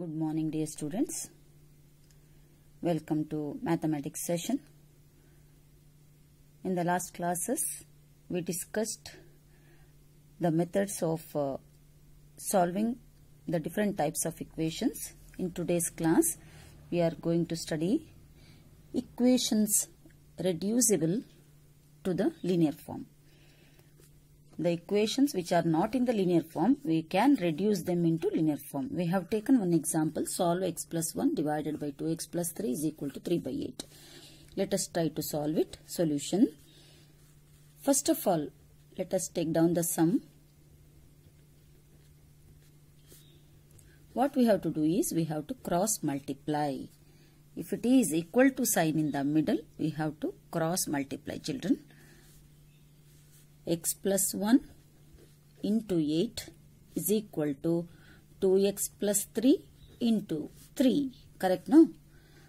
Good morning dear students. Welcome to mathematics session. In the last classes we discussed the methods of uh, solving the different types of equations. In today's class we are going to study equations reducible to the linear form the equations which are not in the linear form, we can reduce them into linear form. We have taken one example, solve x plus 1 divided by 2x plus 3 is equal to 3 by 8. Let us try to solve it. Solution. First of all, let us take down the sum. What we have to do is, we have to cross multiply. If it is equal to sign in the middle, we have to cross multiply children x plus 1 into 8 is equal to 2x plus 3 into 3. Correct, no?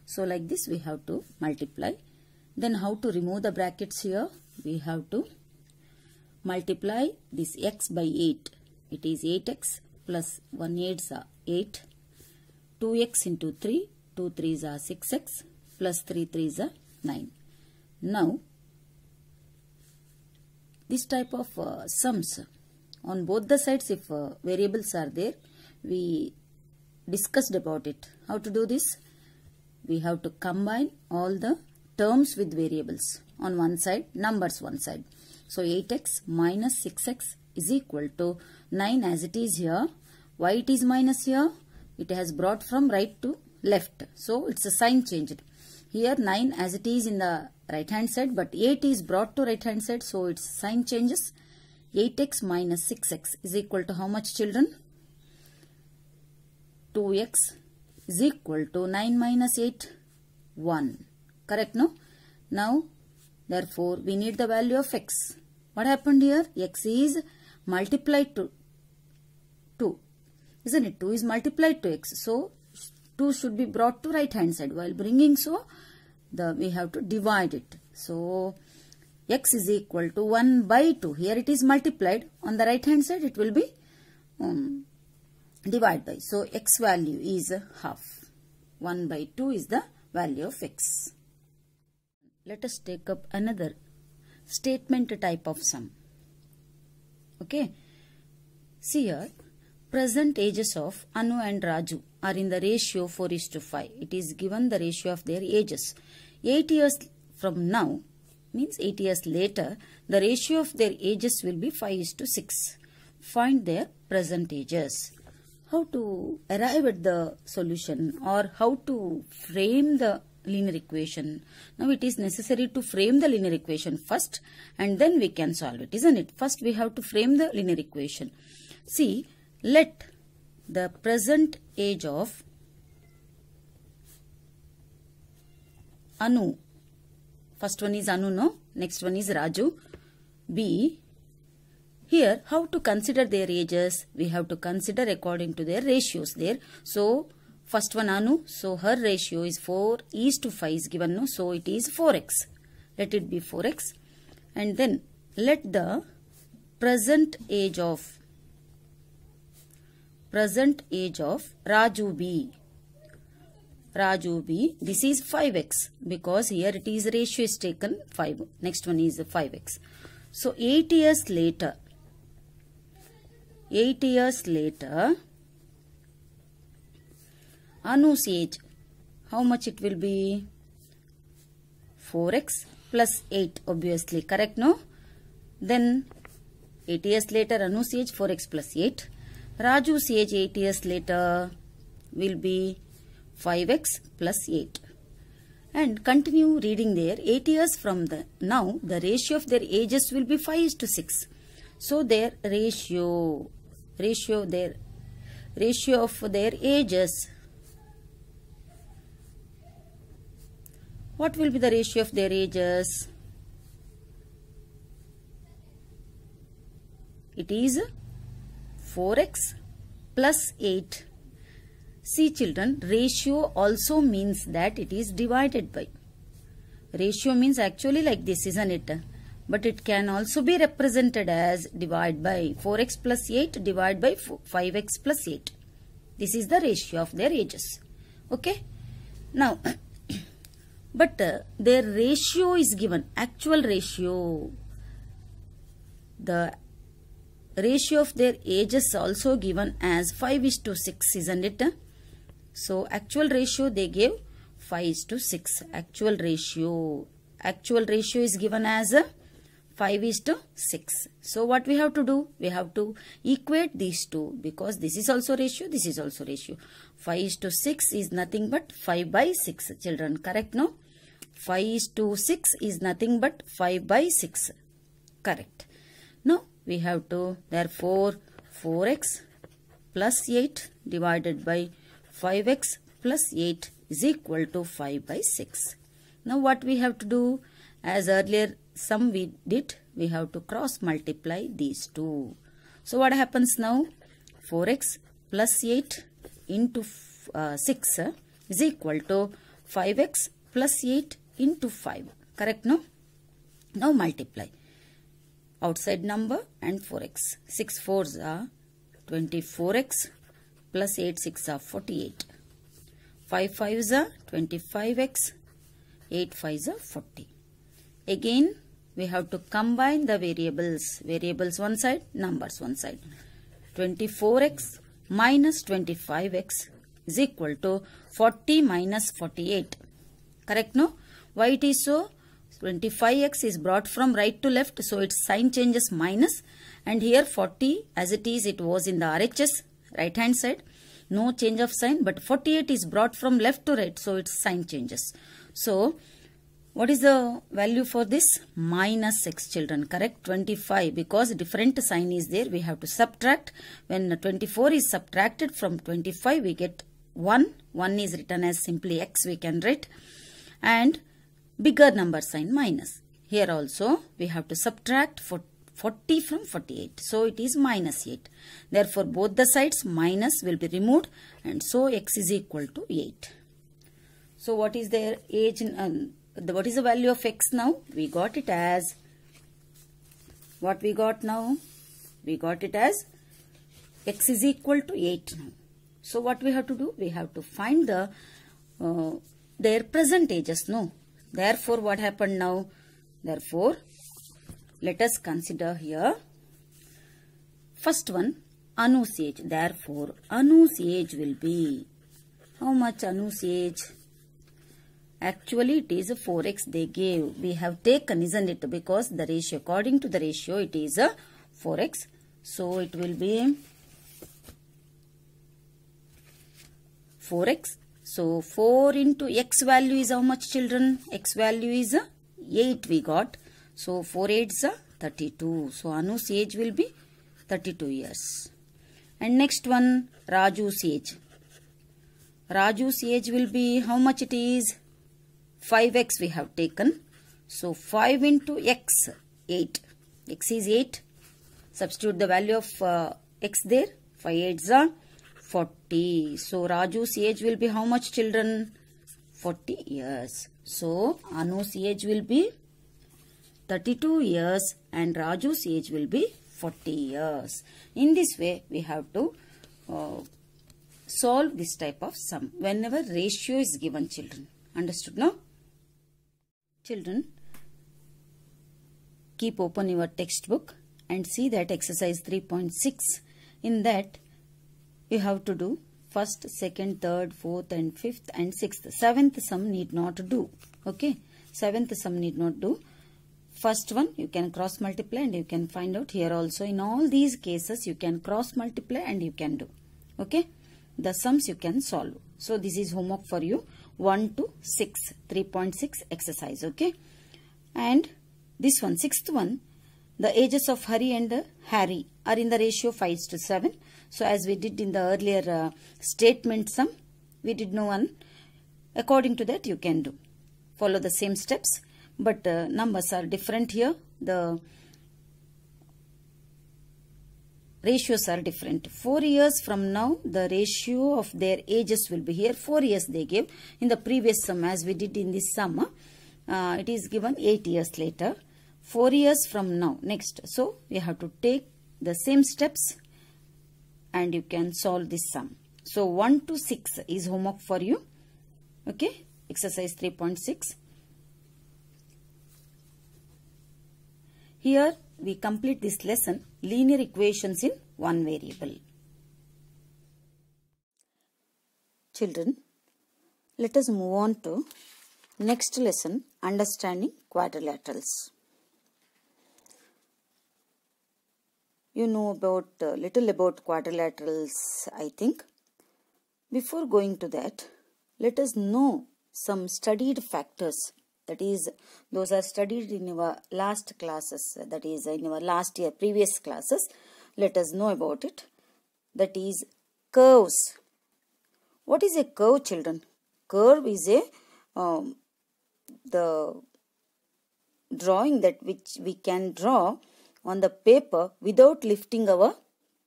So, like this we have to multiply. Then how to remove the brackets here? We have to multiply this x by 8. It is 8x plus 1 8 is 8. 2x into 3. 2 3 is 6x plus 3 3 is 9. Now, this type of uh, sums on both the sides if uh, variables are there we discussed about it how to do this we have to combine all the terms with variables on one side numbers one side so 8x minus 6x is equal to 9 as it is here why it is minus here it has brought from right to left so it's a sign changed here 9 as it is in the right hand side but 8 is brought to right hand side so its sign changes 8x minus 6x is equal to how much children 2x is equal to 9 minus 8 1 correct no now therefore we need the value of x what happened here x is multiplied to 2 isn't it 2 is multiplied to x so 2 should be brought to right hand side while bringing so the we have to divide it. So x is equal to 1 by 2. Here it is multiplied. On the right hand side it will be um, divided by. So x value is half. 1 by 2 is the value of x. Let us take up another statement type of sum. Okay. See here Present ages of Anu and Raju are in the ratio 4 is to 5. It is given the ratio of their ages. 8 years from now means 8 years later the ratio of their ages will be 5 is to 6. Find their present ages. How to arrive at the solution or how to frame the linear equation. Now it is necessary to frame the linear equation first and then we can solve it isn't it. First we have to frame the linear equation. See let the present age of Anu, first one is Anu, no? Next one is Raju, B. here how to consider their ages? We have to consider according to their ratios there. So, first one Anu, so her ratio is 4 is to 5 is given, no? So, it is 4x. Let it be 4x. And then, let the present age of present age of Raju B. Raju B. This is 5x because here it is ratio is taken 5. Next one is 5x. So 8 years later, 8 years later, Anu's age, how much it will be? 4x plus 8 obviously, correct no? Then 8 years later Anu's age 4x plus 8. Raju age 8 years later will be 5x plus 8. And continue reading there. 8 years from the now, the ratio of their ages will be 5 is to 6. So their ratio, ratio their ratio of their ages. What will be the ratio of their ages? It is 4x plus 8. See children, ratio also means that it is divided by. Ratio means actually like this, isn't it? But it can also be represented as divide by 4x plus 8 divide by 5x plus 8. This is the ratio of their ages. Okay. Now, but uh, their ratio is given, actual ratio. The ratio of their ages also given as 5 is to 6 isn't it so actual ratio they gave 5 is to 6 actual ratio actual ratio is given as 5 is to 6 so what we have to do we have to equate these two because this is also ratio this is also ratio 5 is to 6 is nothing but 5 by 6 children correct no 5 is to 6 is nothing but 5 by 6 correct now we have to therefore 4x plus 8 divided by 5x plus 8 is equal to 5 by 6. Now what we have to do as earlier sum we did we have to cross multiply these two. So what happens now 4x plus 8 into uh, 6 uh, is equal to 5x plus 8 into 5 correct no? Now multiply outside number and 4x. 6 fours are 24x plus 8 sixes are 48. 5 fives are 25x, 8 fives are 40. Again, we have to combine the variables. Variables one side, numbers one side. 24x minus 25x is equal to 40 minus 48. Correct, no? Why it is so? 25x is brought from right to left so its sign changes minus and here 40 as it is it was in the RHS right hand side no change of sign but 48 is brought from left to right so its sign changes. So what is the value for this? Minus 6 children, correct? 25 because different sign is there. We have to subtract. When 24 is subtracted from 25, we get 1. 1 is written as simply x we can write. And bigger number sign minus. Here also we have to subtract 40 from 48. So it is minus 8. Therefore both the sides minus will be removed and so x is equal to 8. So what is their age, in, um, the, what is the value of x now? We got it as, what we got now? We got it as x is equal to 8 now. So what we have to do? We have to find the uh, their present ages, no? Therefore, what happened now? Therefore, let us consider here. First one, Anu's age. Therefore, Anu's age will be. How much Anu's age? Actually, it is a 4x they gave. We have taken, isn't it? Because the ratio, according to the ratio, it is a 4x. So, it will be 4x so 4 into x value is how much children? x value is 8 we got. So 4 8 is 32. So Anu's age will be 32 years. And next one Raju's age. Raju's age will be how much it is? 5x we have taken. So 5 into x 8. x is 8. Substitute the value of uh, x there. 5 8 is 40. So Raju's age will be how much children? 40 years. So Anu's age will be 32 years and Raju's age will be 40 years. In this way we have to uh, solve this type of sum whenever ratio is given children. Understood now? Children, keep open your textbook and see that exercise 3.6. In that you have to do first, second, third, fourth and fifth and sixth. Seventh sum need not do. Okay. Seventh sum need not do. First one you can cross multiply and you can find out here also. In all these cases you can cross multiply and you can do. Okay. The sums you can solve. So this is homework for you. 1 to 6, 3.6 exercise. Okay. And this one, sixth one, the ages of Hari and Harry are in the ratio 5 to 7. So as we did in the earlier uh, statement sum, we did no one. According to that you can do. Follow the same steps but uh, numbers are different here. The ratios are different. 4 years from now, the ratio of their ages will be here. 4 years they gave in the previous sum as we did in this sum. Uh, it is given 8 years later. 4 years from now next so we have to take the same steps and you can solve this sum so 1 to 6 is homework for you okay exercise 3.6 here we complete this lesson linear equations in one variable children let us move on to next lesson understanding quadrilaterals You know about uh, little about quadrilaterals, I think. Before going to that, let us know some studied factors. That is, those are studied in our last classes, that is, in our last year, previous classes. Let us know about it. That is, curves. What is a curve, children? Curve is a um, the drawing that which we can draw on the paper without lifting our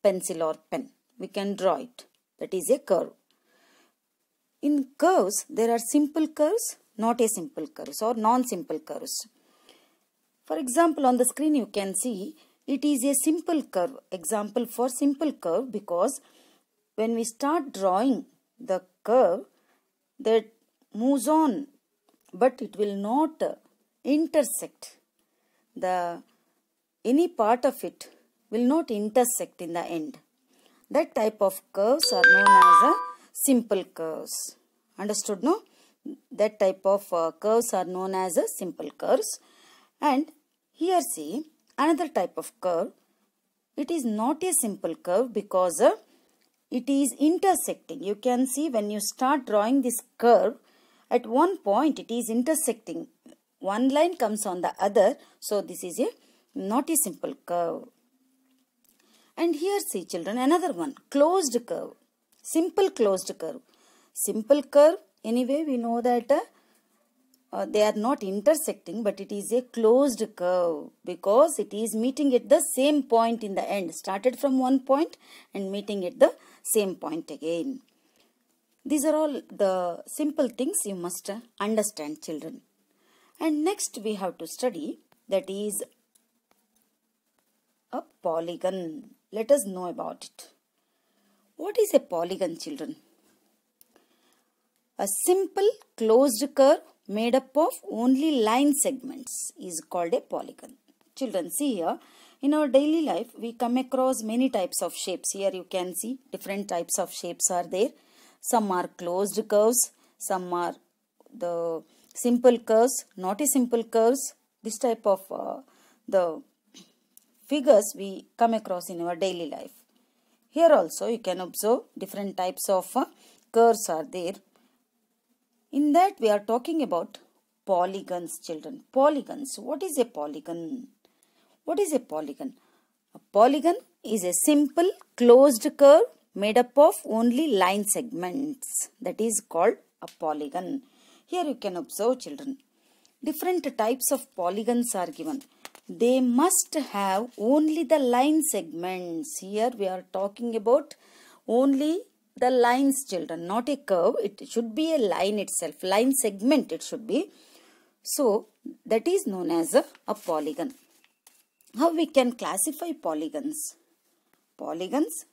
pencil or pen. We can draw it. That is a curve. In curves, there are simple curves, not a simple curves or non-simple curves. For example, on the screen you can see it is a simple curve. Example for simple curve because when we start drawing the curve that moves on but it will not intersect the any part of it will not intersect in the end. That type of curves are known as a simple curves. Understood no? That type of uh, curves are known as a simple curves. And here see another type of curve. It is not a simple curve because uh, it is intersecting. You can see when you start drawing this curve, at one point it is intersecting. One line comes on the other. So this is a not a simple curve. And here see children another one closed curve. Simple closed curve. Simple curve anyway we know that uh, uh, they are not intersecting but it is a closed curve because it is meeting at the same point in the end. Started from one point and meeting at the same point again. These are all the simple things you must uh, understand children. And next we have to study that is a polygon. Let us know about it. What is a polygon, children? A simple closed curve made up of only line segments is called a polygon. Children, see here, in our daily life, we come across many types of shapes. Here you can see different types of shapes are there. Some are closed curves, some are the simple curves, not a simple curves. This type of uh, the figures we come across in our daily life. Here also you can observe different types of uh, curves are there. In that we are talking about polygons children. Polygons. What is a polygon? What is a polygon? A polygon is a simple closed curve made up of only line segments. That is called a polygon. Here you can observe children. Different types of polygons are given they must have only the line segments. Here we are talking about only the lines children, not a curve. It should be a line itself, line segment it should be. So that is known as a, a polygon. How we can classify polygons? Polygons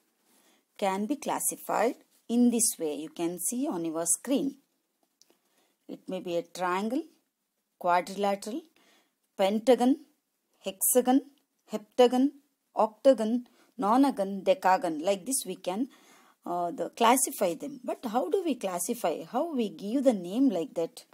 can be classified in this way. You can see on your screen. It may be a triangle, quadrilateral, pentagon, hexagon, heptagon, octagon, nonagon, decagon. Like this we can uh, the classify them. But how do we classify? How we give the name like that?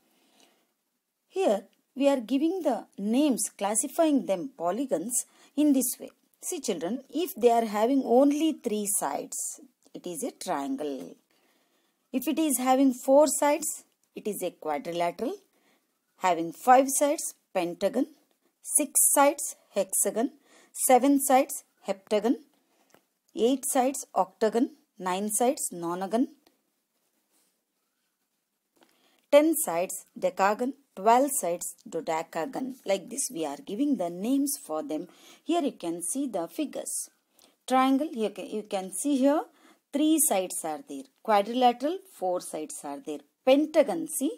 Here we are giving the names, classifying them polygons in this way. See children, if they are having only three sides, it is a triangle. If it is having four sides, it is a quadrilateral. Having five sides, pentagon. 6 sides hexagon, 7 sides heptagon, 8 sides octagon, 9 sides nonagon, 10 sides decagon, 12 sides dodecagon. Like this we are giving the names for them. Here you can see the figures. Triangle, can you can see here 3 sides are there. Quadrilateral, 4 sides are there. Pentagon, see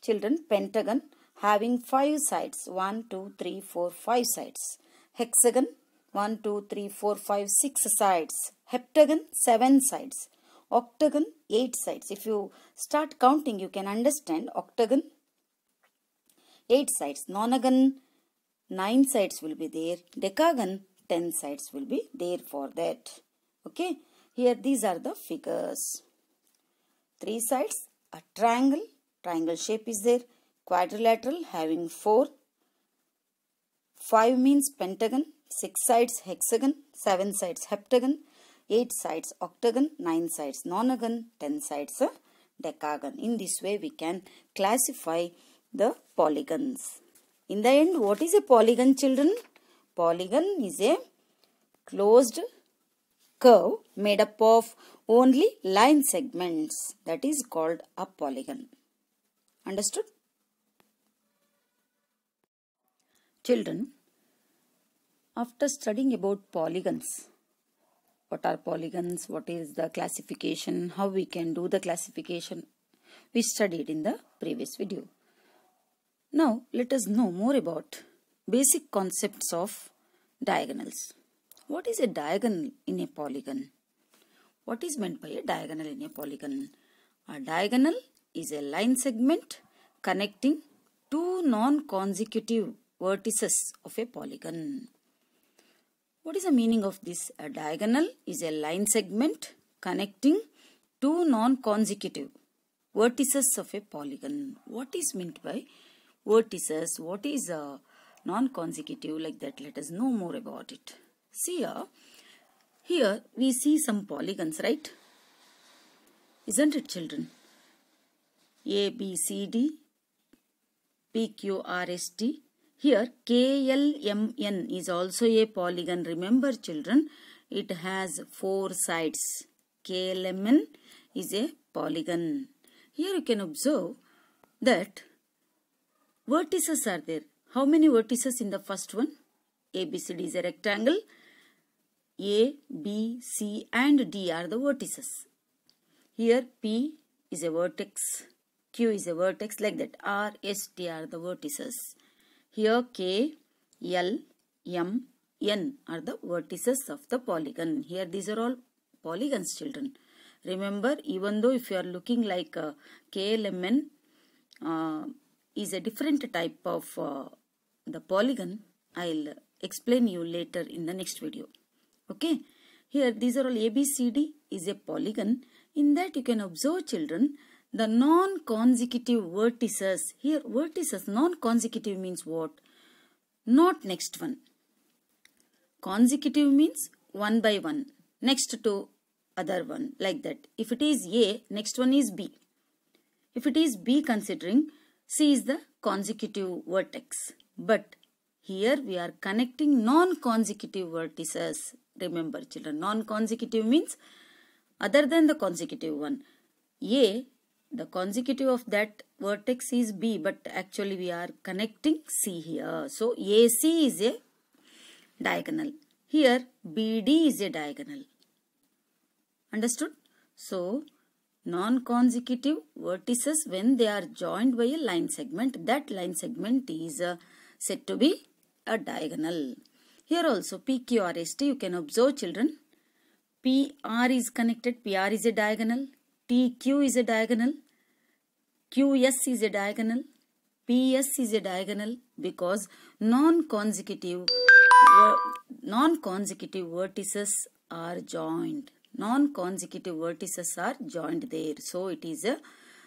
children, pentagon, having 5 sides 1, 2, 3, 4, 5 sides. Hexagon 1, 2, 3, 4, 5, 6 sides. Heptagon 7 sides. Octagon 8 sides. If you start counting you can understand octagon 8 sides. Nonagon 9 sides will be there. Decagon 10 sides will be there for that. Okay. Here these are the figures. Three sides. A triangle. Triangle shape is there quadrilateral having 4 5 means pentagon 6 sides hexagon 7 sides heptagon 8 sides octagon 9 sides nonagon 10 sides decagon in this way we can classify the polygons in the end what is a polygon children polygon is a closed curve made up of only line segments that is called a polygon understood Children, after studying about polygons, what are polygons, what is the classification, how we can do the classification, we studied in the previous video. Now, let us know more about basic concepts of diagonals. What is a diagonal in a polygon? What is meant by a diagonal in a polygon? A diagonal is a line segment connecting two non-consecutive vertices of a polygon. What is the meaning of this? A diagonal is a line segment connecting two non-consecutive vertices of a polygon. What is meant by vertices? What is a non-consecutive like that? Let us know more about it. See here, here we see some polygons, right? Isn't it children? A, B, C, D, P, Q, R, S, T, here KLMN is also a polygon. Remember children, it has four sides. KLMN is a polygon. Here you can observe that vertices are there. How many vertices in the first one? ABCD is a rectangle. A, B, C and D are the vertices. Here P is a vertex, Q is a vertex like that. R, S, T are the vertices. Here K, L, M, N are the vertices of the polygon. Here these are all polygons children. Remember even though if you are looking like uh, KLMN uh, is a different type of uh, the polygon, I'll explain you later in the next video. Okay. Here these are all ABCD is a polygon. In that you can observe children the non-consecutive vertices, here vertices, non-consecutive means what? Not next one. Consecutive means one by one, next to other one, like that. If it is A, next one is B. If it is B considering, C is the consecutive vertex. But here we are connecting non-consecutive vertices. Remember children, non-consecutive means other than the consecutive one. A the consecutive of that vertex is B but actually we are connecting C here. So AC is a diagonal. Here BD is a diagonal. Understood? So non-consecutive vertices when they are joined by a line segment that line segment is uh, said to be a diagonal. Here also PQRST you can observe children PR is connected PR is a diagonal TQ is a diagonal, QS is a diagonal, PS is a diagonal because non-consecutive non-consecutive vertices are joined. Non-consecutive vertices are joined there. So it is a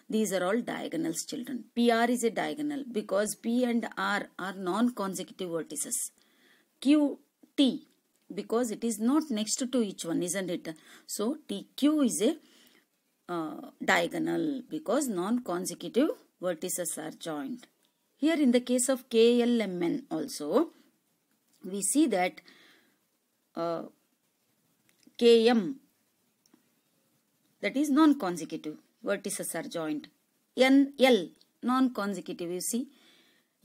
these are all diagonals children. PR is a diagonal because P and R are non-consecutive vertices. QT because it is not next to each one isn't it. So TQ is a uh, diagonal because non-consecutive vertices are joined. Here in the case of KLMN also, we see that uh, KM that is non-consecutive vertices are joined. N, L non-consecutive you see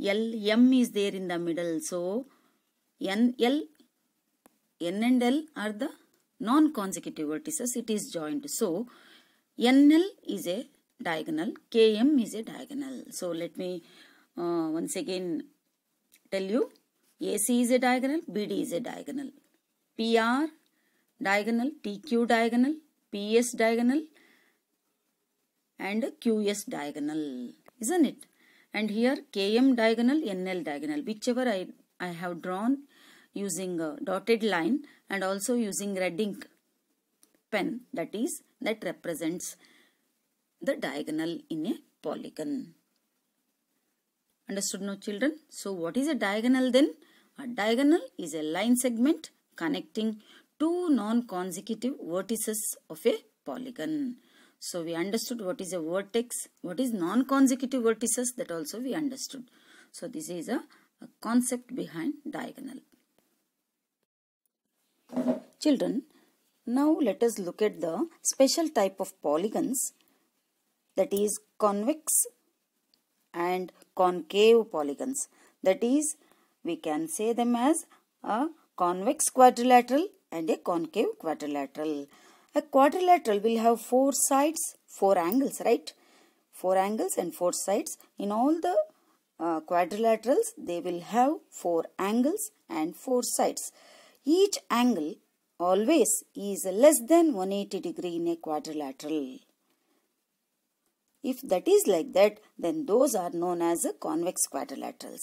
L M is there in the middle so N L N and L are the non-consecutive vertices it is joined so NL is a diagonal, KM is a diagonal. So let me uh, once again tell you AC is a diagonal, BD is a diagonal, PR diagonal, TQ diagonal, PS diagonal and QS diagonal, isn't it? And here KM diagonal, NL diagonal, whichever I, I have drawn using dotted line and also using red ink pen that is that represents the diagonal in a polygon. Understood no children? So what is a diagonal then? A diagonal is a line segment connecting two non-consecutive vertices of a polygon. So we understood what is a vertex, what is non-consecutive vertices that also we understood. So this is a, a concept behind diagonal. Children, now let us look at the special type of polygons that is convex and concave polygons that is we can say them as a convex quadrilateral and a concave quadrilateral. A quadrilateral will have four sides, four angles, right? Four angles and four sides. In all the uh, quadrilaterals, they will have four angles and four sides. Each angle always is less than 180 degree in a quadrilateral. If that is like that, then those are known as convex quadrilaterals.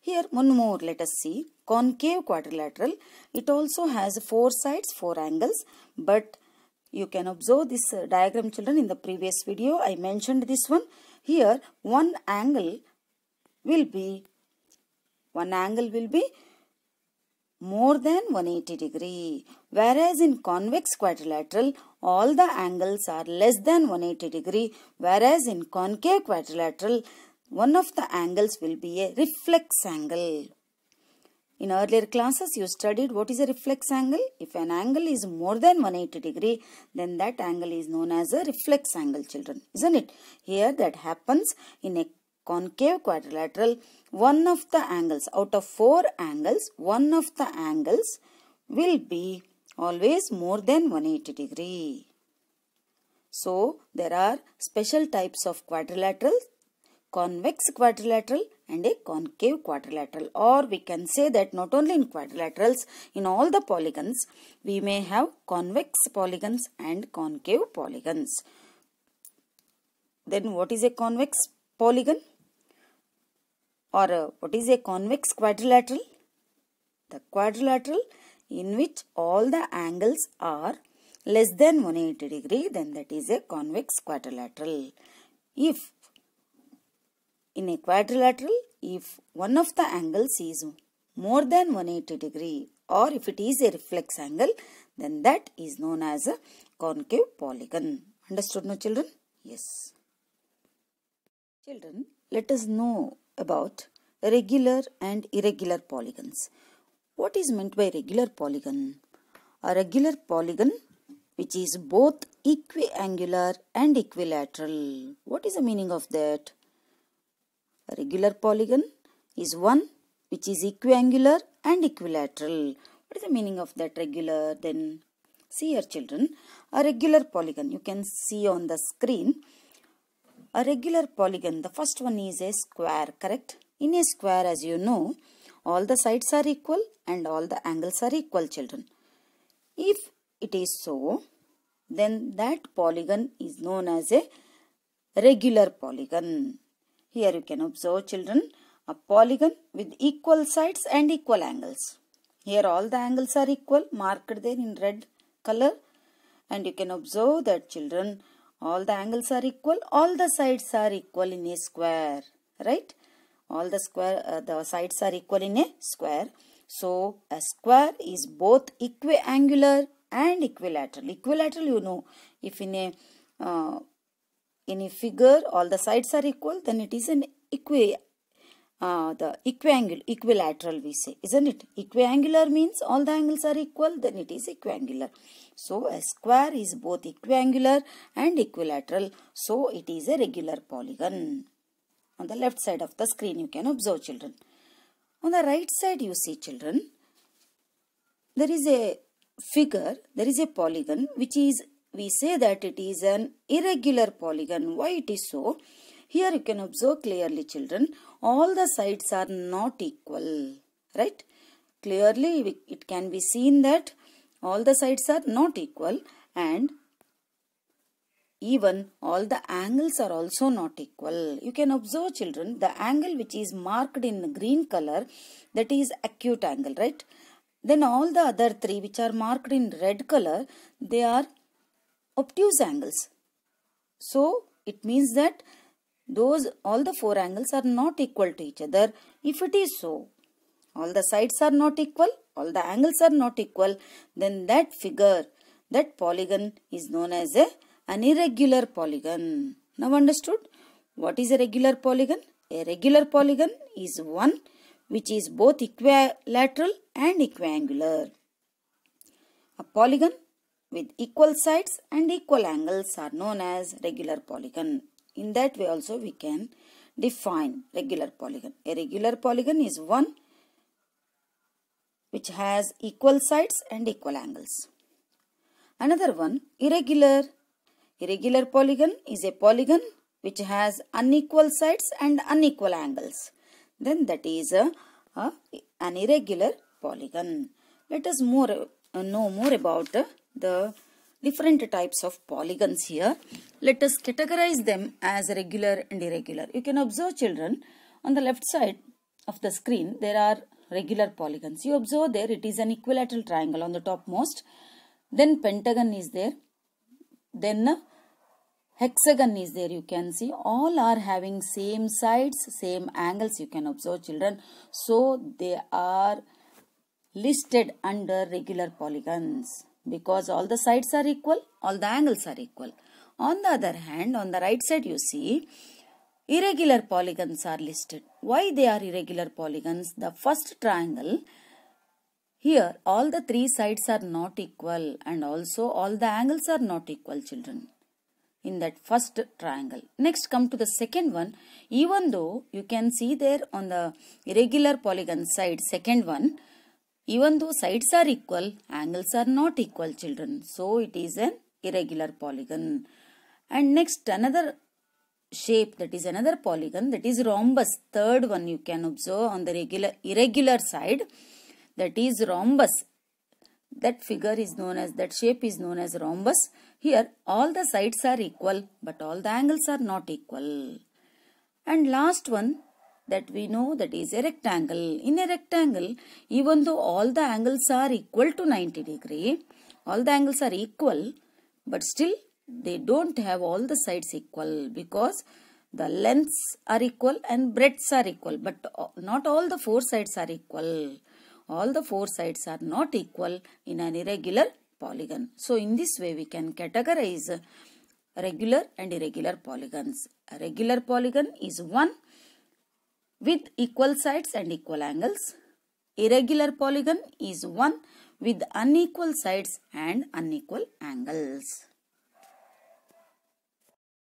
Here one more let us see. Concave quadrilateral, it also has four sides, four angles, but you can observe this uh, diagram children in the previous video. I mentioned this one. Here one angle will be, one angle will be more than 180 degree. Whereas in convex quadrilateral, all the angles are less than 180 degree. Whereas in concave quadrilateral, one of the angles will be a reflex angle. In earlier classes, you studied what is a reflex angle. If an angle is more than 180 degree, then that angle is known as a reflex angle, children. Isn't it? Here that happens in a concave quadrilateral, one of the angles, out of four angles, one of the angles will be always more than 180 degree. So, there are special types of quadrilateral, convex quadrilateral and a concave quadrilateral or we can say that not only in quadrilaterals, in all the polygons, we may have convex polygons and concave polygons. Then what is a convex polygon? or uh, what is a convex quadrilateral? The quadrilateral in which all the angles are less than 180 degree then that is a convex quadrilateral. If in a quadrilateral if one of the angles is more than 180 degree or if it is a reflex angle then that is known as a concave polygon. Understood no children? Yes. Children, let us know about regular and irregular polygons. What is meant by regular polygon? A regular polygon which is both equiangular and equilateral. What is the meaning of that? A regular polygon is one which is equiangular and equilateral. What is the meaning of that regular then? See here children, a regular polygon you can see on the screen a regular polygon. The first one is a square, correct? In a square, as you know, all the sides are equal and all the angles are equal, children. If it is so, then that polygon is known as a regular polygon. Here you can observe, children, a polygon with equal sides and equal angles. Here all the angles are equal, marked there in red color. And you can observe that, children, all the angles are equal all the sides are equal in a square right all the square uh, the sides are equal in a square so a square is both equiangular and equilateral equilateral you know if in a uh, in a figure all the sides are equal then it is an equi uh, the equiangular equilateral we say isn't it equiangular means all the angles are equal then it is equiangular so a square is both equiangular and equilateral. So it is a regular polygon. On the left side of the screen you can observe children. On the right side you see children. There is a figure, there is a polygon which is, we say that it is an irregular polygon. Why it is so? Here you can observe clearly children, all the sides are not equal, right? Clearly it can be seen that all the sides are not equal and even all the angles are also not equal. You can observe children, the angle which is marked in green color, that is acute angle, right? Then all the other three which are marked in red color, they are obtuse angles. So, it means that those all the four angles are not equal to each other. If it is so, all the sides are not equal all the angles are not equal, then that figure, that polygon is known as a, an irregular polygon. Now understood? What is a regular polygon? A regular polygon is one which is both equilateral and equiangular. A polygon with equal sides and equal angles are known as regular polygon. In that way also we can define regular polygon. A regular polygon is one which has equal sides and equal angles. Another one, irregular. Irregular polygon is a polygon which has unequal sides and unequal angles. Then that is a, a an irregular polygon. Let us more uh, know more about uh, the different types of polygons here. Let us categorize them as regular and irregular. You can observe children on the left side of the screen there are regular polygons. You observe there it is an equilateral triangle on the topmost. Then pentagon is there. Then hexagon is there you can see. All are having same sides, same angles you can observe children. So they are listed under regular polygons because all the sides are equal, all the angles are equal. On the other hand, on the right side you see Irregular polygons are listed. Why they are irregular polygons? The first triangle, here all the three sides are not equal and also all the angles are not equal children in that first triangle. Next come to the second one. Even though you can see there on the irregular polygon side second one. Even though sides are equal, angles are not equal children. So it is an irregular polygon. And next another shape that is another polygon that is rhombus third one you can observe on the regular irregular side that is rhombus that figure is known as that shape is known as rhombus here all the sides are equal but all the angles are not equal and last one that we know that is a rectangle in a rectangle even though all the angles are equal to 90 degree all the angles are equal but still they don't have all the sides equal because the lengths are equal and breadths are equal but uh, not all the four sides are equal. All the four sides are not equal in an irregular polygon. So in this way we can categorize regular and irregular polygons. A regular polygon is one with equal sides and equal angles. Irregular polygon is one with unequal sides and unequal angles.